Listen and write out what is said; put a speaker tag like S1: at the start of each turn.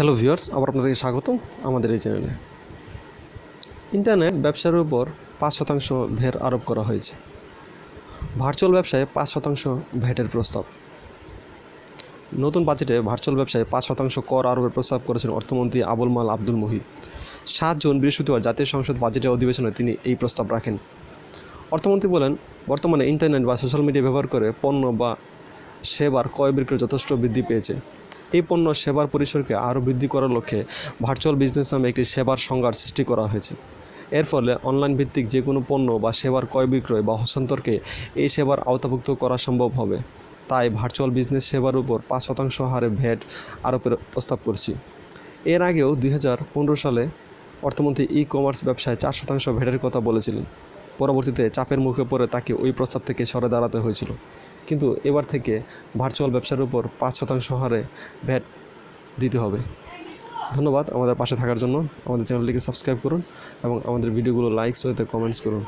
S1: hello viewers আবার আপনাদেরকে স্বাগত আমাদের এই চ্যানেলে ইন্টারনেট ব্যবসার উপর পাঁচ শতাংশ ভের আরোপ করা হয়েছে ভার্চুয়াল ব্যবসায় পাঁচ শতাংশ ভ্যাটের প্রস্তাব নতুন বাজেটে ভার্চুয়াল ব্যবসায় পাঁচ শতাংশ কর আরোপের প্রস্তাব করেছেন অর্থমন্ত্রী আবুল মাল আব্দুল মহিদ সাত জুন বৃহস্পতিবার জাতীয় সংসদ বাজেটের অধিবেশনে তিনি এই প্রস্তাব রাখেন অর্থমন্ত্রী বলেন বর্তমানে ইন্টারনেট বা সোশ্যাল মিডিয়া ব্যবহার করে পণ্য বা সেবার ক্রয় বিক্রয় যথেষ্ট বৃদ্ধি পেয়েছে এই পণ্য সেবার পরিসরকে আরও বৃদ্ধি করার লক্ষ্যে ভার্চুয়াল বিজনেস নামে একটি সেবার সংজ্ঞার সৃষ্টি করা হয়েছে এর ফলে অনলাইন ভিত্তিক যে কোনো পণ্য বা সেবার ক্রয় বিক্রয় বা হস্তান্তরকে এই সেবার আওতাভুক্ত করা সম্ভব হবে তাই ভার্চুয়াল বিজনেস সেবার উপর পাঁচ শতাংশ হারে ভ্যাট আরোপের প্রস্তাব করছি এর আগেও দুই সালে অর্থমন্ত্রী ই কমার্স ব্যবসায় চার শতাংশ ভ্যাটের কথা বলেছিলেন পরবর্তীতে চাপের মুখে পড়ে তাকে ওই প্রস্তাব থেকে সরে দাঁড়াতে হয়েছিল কিন্তু এবার থেকে ভার্চুয়াল ব্যবসার উপর পাঁচ শতাংশ হারে ভ্যাট দিতে হবে ধন্যবাদ আমাদের পাশে থাকার জন্য আমাদের চ্যানেলটিকে সাবস্ক্রাইব করুন এবং
S2: আমাদের ভিডিওগুলো লাইক হতে কমেন্টস করুন